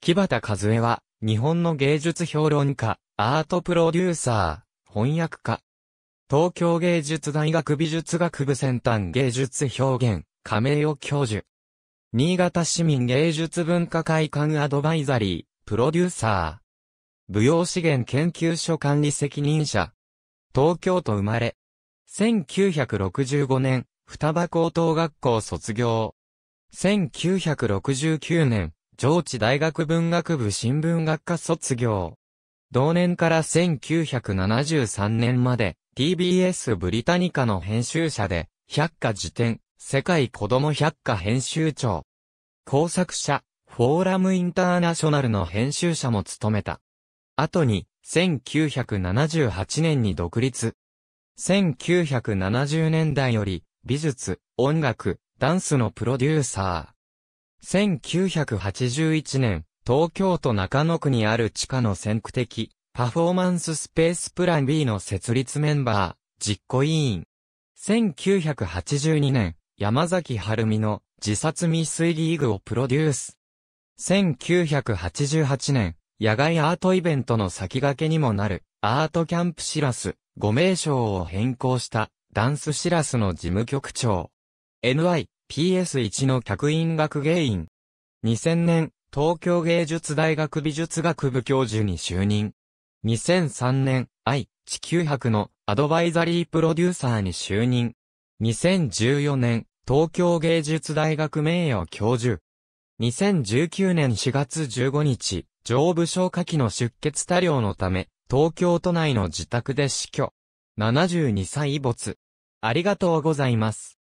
木端和恵は、日本の芸術評論家、アートプロデューサー、翻訳家。東京芸術大学美術学部先端芸術表現、亀を教授。新潟市民芸術文化会館アドバイザリー、プロデューサー。舞踊資源研究所管理責任者。東京都生まれ。1965年、双葉高等学校卒業。1969年、上智大学文学部新聞学科卒業。同年から1973年まで TBS ブリタニカの編集者で、百科辞典、世界子供百科編集長。工作者、フォーラムインターナショナルの編集者も務めた。後に、1978年に独立。1970年代より、美術、音楽、ダンスのプロデューサー、1981年、東京都中野区にある地下の先駆的、パフォーマンススペースプラン B の設立メンバー、実行委員。1982年、山崎晴美の自殺未遂リーグをプロデュース。1988年、野外アートイベントの先駆けにもなる、アートキャンプシラス、5名称を変更した、ダンスシラスの事務局長。NY、PS1 の客員学芸員。2000年、東京芸術大学美術学部教授に就任。2003年、愛、地球博のアドバイザリープロデューサーに就任。2014年、東京芸術大学名誉教授。2019年4月15日、上部消化器の出血多量のため、東京都内の自宅で死去。72歳没。ありがとうございます。